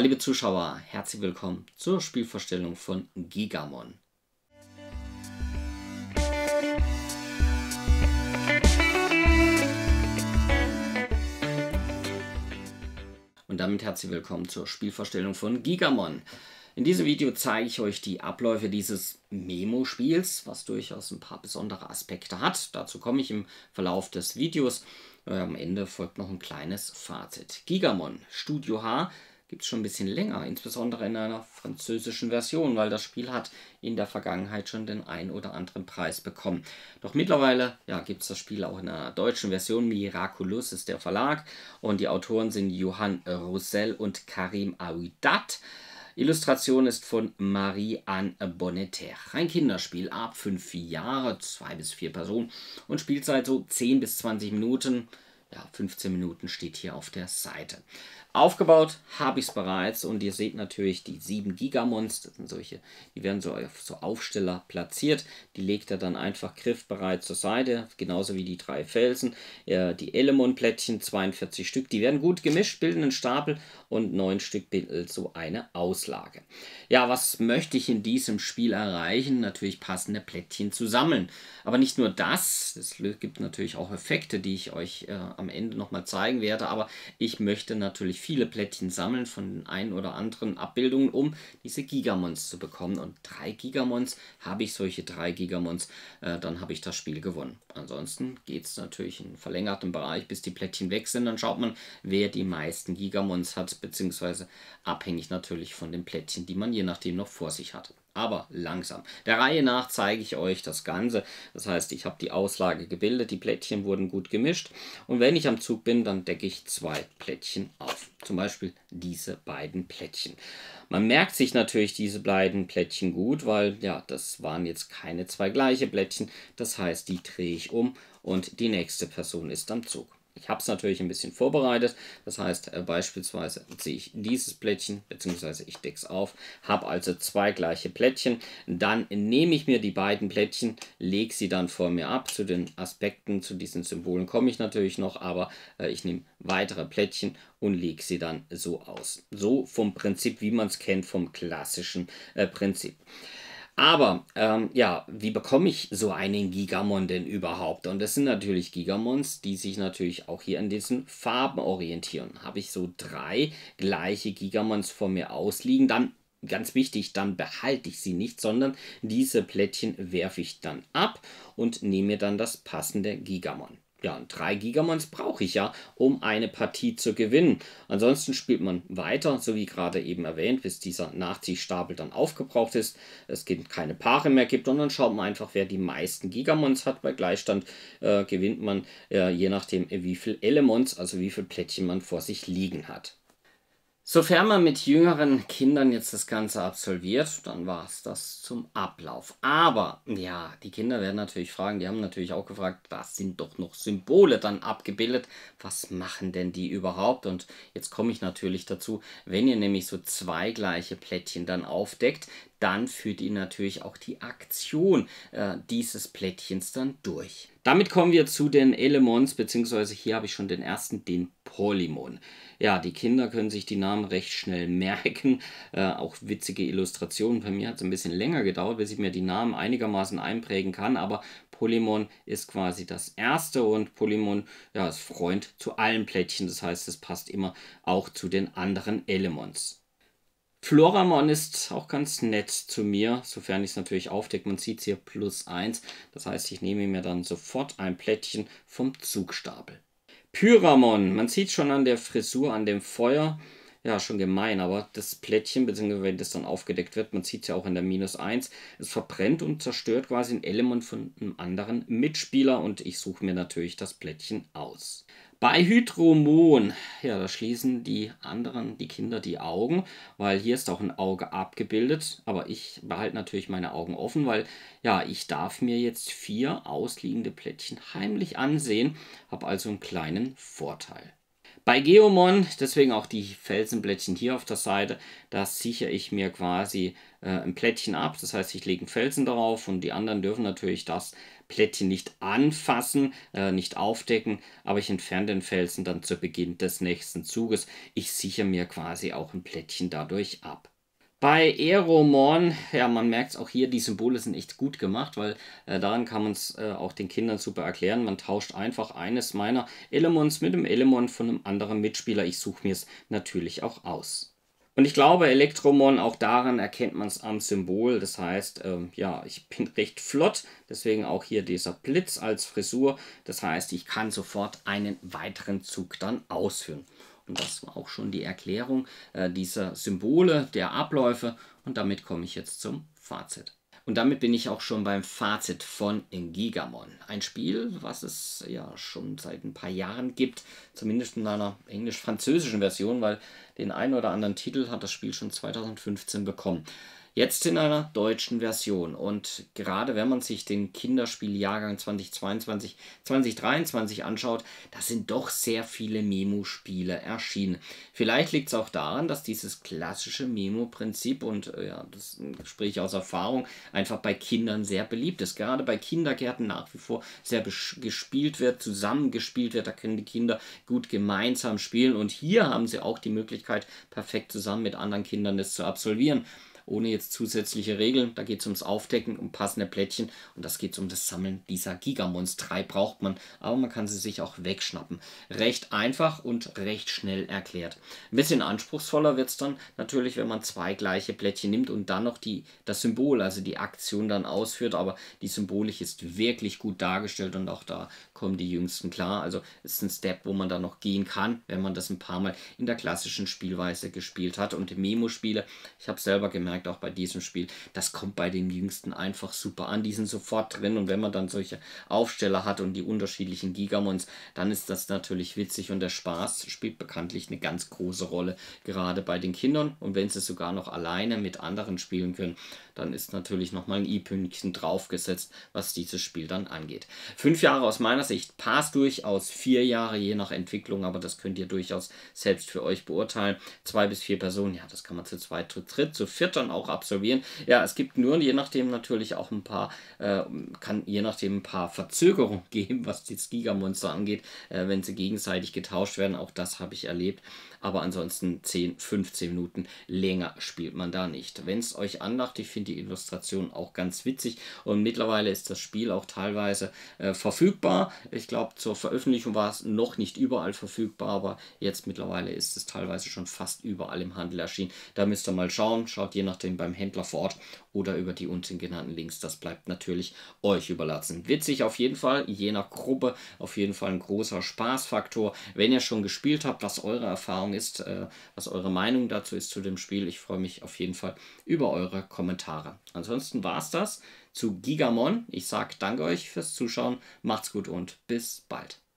Hallo liebe Zuschauer, herzlich willkommen zur Spielvorstellung von Gigamon. Und damit herzlich willkommen zur Spielvorstellung von Gigamon. In diesem Video zeige ich euch die Abläufe dieses Memo-Spiels, was durchaus ein paar besondere Aspekte hat. Dazu komme ich im Verlauf des Videos. Äh, am Ende folgt noch ein kleines Fazit. Gigamon Studio H gibt es schon ein bisschen länger, insbesondere in einer französischen Version, weil das Spiel hat in der Vergangenheit schon den ein oder anderen Preis bekommen. Doch mittlerweile ja, gibt es das Spiel auch in einer deutschen Version. Miraculous ist der Verlag und die Autoren sind Johann Roussel und Karim Aouidat. Illustration ist von Marie-Anne Bonneter. Ein Kinderspiel ab 5 Jahre, 2 bis vier Personen und spielt seit so 10 bis 20 Minuten ja, 15 Minuten steht hier auf der Seite. Aufgebaut habe ich es bereits und ihr seht natürlich die 7 Gigamons, das sind solche, die werden so auf so Aufsteller platziert. Die legt er dann einfach griffbereit zur Seite, genauso wie die drei Felsen. Äh, die Elemon-Plättchen, 42 Stück, die werden gut gemischt, bilden einen Stapel und 9 Stück bildet so eine Auslage. Ja, was möchte ich in diesem Spiel erreichen? Natürlich passende Plättchen zu sammeln. Aber nicht nur das, es gibt natürlich auch Effekte, die ich euch äh, am Ende nochmal zeigen werde, aber ich möchte natürlich viele Plättchen sammeln von den ein oder anderen Abbildungen, um diese Gigamons zu bekommen. Und drei Gigamons habe ich solche drei Gigamons, äh, dann habe ich das Spiel gewonnen. Ansonsten geht es natürlich in verlängertem Bereich, bis die Plättchen weg sind. Dann schaut man, wer die meisten Gigamons hat, beziehungsweise abhängig natürlich von den Plättchen, die man je nachdem noch vor sich hat aber langsam. Der Reihe nach zeige ich euch das Ganze. Das heißt, ich habe die Auslage gebildet, die Plättchen wurden gut gemischt und wenn ich am Zug bin, dann decke ich zwei Plättchen auf. Zum Beispiel diese beiden Plättchen. Man merkt sich natürlich diese beiden Plättchen gut, weil ja, das waren jetzt keine zwei gleiche Plättchen. Das heißt, die drehe ich um und die nächste Person ist am Zug. Ich habe es natürlich ein bisschen vorbereitet. Das heißt, äh, beispielsweise ziehe ich dieses Plättchen, beziehungsweise ich decke es auf, habe also zwei gleiche Plättchen. Dann nehme ich mir die beiden Plättchen, lege sie dann vor mir ab. Zu den Aspekten, zu diesen Symbolen komme ich natürlich noch, aber äh, ich nehme weitere Plättchen und lege sie dann so aus. So vom Prinzip, wie man es kennt, vom klassischen äh, Prinzip. Aber ähm, ja, wie bekomme ich so einen Gigamon denn überhaupt? Und das sind natürlich Gigamons, die sich natürlich auch hier an diesen Farben orientieren. Habe ich so drei gleiche Gigamons vor mir ausliegen, dann ganz wichtig, dann behalte ich sie nicht, sondern diese Plättchen werfe ich dann ab und nehme mir dann das passende Gigamon ja, drei Gigamons brauche ich ja, um eine Partie zu gewinnen. Ansonsten spielt man weiter, so wie gerade eben erwähnt, bis dieser Nachziehstapel dann aufgebraucht ist, es gibt keine Paare mehr gibt und dann schaut man einfach, wer die meisten Gigamons hat. Bei Gleichstand äh, gewinnt man, äh, je nachdem wie viel Elements, also wie viel Plättchen man vor sich liegen hat. Sofern man mit jüngeren Kindern jetzt das Ganze absolviert, dann war es das zum Ablauf. Aber ja, die Kinder werden natürlich fragen, die haben natürlich auch gefragt, da sind doch noch Symbole dann abgebildet. Was machen denn die überhaupt? Und jetzt komme ich natürlich dazu, wenn ihr nämlich so zwei gleiche Plättchen dann aufdeckt, dann führt ihr natürlich auch die Aktion äh, dieses Plättchens dann durch. Damit kommen wir zu den Elemons, beziehungsweise hier habe ich schon den ersten, den Polymon. Ja, die Kinder können sich die Namen recht schnell merken. Äh, auch witzige Illustrationen. Bei mir hat es ein bisschen länger gedauert, bis ich mir die Namen einigermaßen einprägen kann. Aber Polymon ist quasi das erste und Polymon ja, ist Freund zu allen Plättchen. Das heißt, es passt immer auch zu den anderen Elemons. Floramon ist auch ganz nett zu mir, sofern ich es natürlich aufdecke. Man sieht hier plus 1. Das heißt, ich nehme mir dann sofort ein Plättchen vom Zugstapel. Pyramon, man sieht schon an der Frisur, an dem Feuer, ja, schon gemein, aber das Plättchen, beziehungsweise wenn das dann aufgedeckt wird, man sieht es ja auch in der Minus 1, es verbrennt und zerstört quasi ein Element von einem anderen Mitspieler und ich suche mir natürlich das Plättchen aus. Bei Hydromon, ja, da schließen die anderen, die Kinder, die Augen, weil hier ist auch ein Auge abgebildet, aber ich behalte natürlich meine Augen offen, weil, ja, ich darf mir jetzt vier ausliegende Plättchen heimlich ansehen, habe also einen kleinen Vorteil. Bei Geomon, deswegen auch die Felsenblättchen hier auf der Seite, da sichere ich mir quasi äh, ein Plättchen ab. Das heißt, ich lege einen Felsen darauf und die anderen dürfen natürlich das Plättchen nicht anfassen, äh, nicht aufdecken, aber ich entferne den Felsen dann zu Beginn des nächsten Zuges. Ich sichere mir quasi auch ein Plättchen dadurch ab. Bei Aeromorn, ja, man merkt es auch hier, die Symbole sind echt gut gemacht, weil äh, daran kann man es äh, auch den Kindern super erklären. Man tauscht einfach eines meiner Elemons mit einem Elemon von einem anderen Mitspieler. Ich suche mir es natürlich auch aus. Und ich glaube, Elektromon, auch daran erkennt man es am Symbol. Das heißt, ähm, ja, ich bin recht flott, deswegen auch hier dieser Blitz als Frisur. Das heißt, ich kann sofort einen weiteren Zug dann ausführen. Und das war auch schon die Erklärung äh, dieser Symbole, der Abläufe. Und damit komme ich jetzt zum Fazit. Und damit bin ich auch schon beim Fazit von Gigamon. Ein Spiel, was es ja schon seit ein paar Jahren gibt, zumindest in einer englisch-französischen Version, weil den einen oder anderen Titel hat das Spiel schon 2015 bekommen. Jetzt in einer deutschen Version. Und gerade wenn man sich den Kinderspieljahrgang 2022, 2023 anschaut, da sind doch sehr viele Memo-Spiele erschienen. Vielleicht liegt es auch daran, dass dieses klassische Memo-Prinzip und äh, ja, das spreche ich aus Erfahrung, einfach bei Kindern sehr beliebt ist. Gerade bei Kindergärten nach wie vor sehr gespielt wird, zusammengespielt wird. Da können die Kinder gut gemeinsam spielen. Und hier haben sie auch die Möglichkeit, perfekt zusammen mit anderen Kindern das zu absolvieren ohne jetzt zusätzliche Regeln. Da geht es ums Aufdecken, um passende Plättchen und das geht es um das Sammeln dieser Gigamons. Drei braucht man, aber man kann sie sich auch wegschnappen. Recht einfach und recht schnell erklärt. Ein bisschen anspruchsvoller wird es dann natürlich, wenn man zwei gleiche Plättchen nimmt und dann noch die, das Symbol, also die Aktion dann ausführt, aber die Symbolik ist wirklich gut dargestellt und auch da kommen die Jüngsten klar. Also ist ein Step, wo man da noch gehen kann, wenn man das ein paar Mal in der klassischen Spielweise gespielt hat. Und Memo-Spiele, ich habe selber gemerkt, gezeigt, auch bei diesem Spiel. Das kommt bei den Jüngsten einfach super an. Die sind sofort drin und wenn man dann solche Aufsteller hat und die unterschiedlichen Gigamons, dann ist das natürlich witzig und der Spaß spielt bekanntlich eine ganz große Rolle, gerade bei den Kindern. Und wenn sie sogar noch alleine mit anderen spielen können, dann ist natürlich nochmal ein i-Pünktchen draufgesetzt, was dieses Spiel dann angeht. Fünf Jahre aus meiner Sicht passt durchaus, vier Jahre je nach Entwicklung, aber das könnt ihr durchaus selbst für euch beurteilen. Zwei bis vier Personen, ja, das kann man zu zweit, zu dritt, zu viert dann auch absolvieren. Ja, es gibt nur, je nachdem natürlich auch ein paar, äh, kann je nachdem ein paar Verzögerungen geben, was die Gigamonster angeht, äh, wenn sie gegenseitig getauscht werden. Auch das habe ich erlebt. Aber ansonsten 10, 15 Minuten länger spielt man da nicht. Wenn es euch andacht, ich finde die Illustration auch ganz witzig und mittlerweile ist das Spiel auch teilweise äh, verfügbar. Ich glaube, zur Veröffentlichung war es noch nicht überall verfügbar, aber jetzt mittlerweile ist es teilweise schon fast überall im Handel erschienen. Da müsst ihr mal schauen, schaut je nachdem beim Händler vor Ort oder über die unten genannten Links. Das bleibt natürlich euch überlassen. Witzig auf jeden Fall, je nach Gruppe auf jeden Fall ein großer Spaßfaktor. Wenn ihr schon gespielt habt, was eure Erfahrung ist, äh, was eure Meinung dazu ist zu dem Spiel, ich freue mich auf jeden Fall über eure Kommentare. Ansonsten war es das zu Gigamon. Ich sage danke euch fürs Zuschauen, macht's gut und bis bald.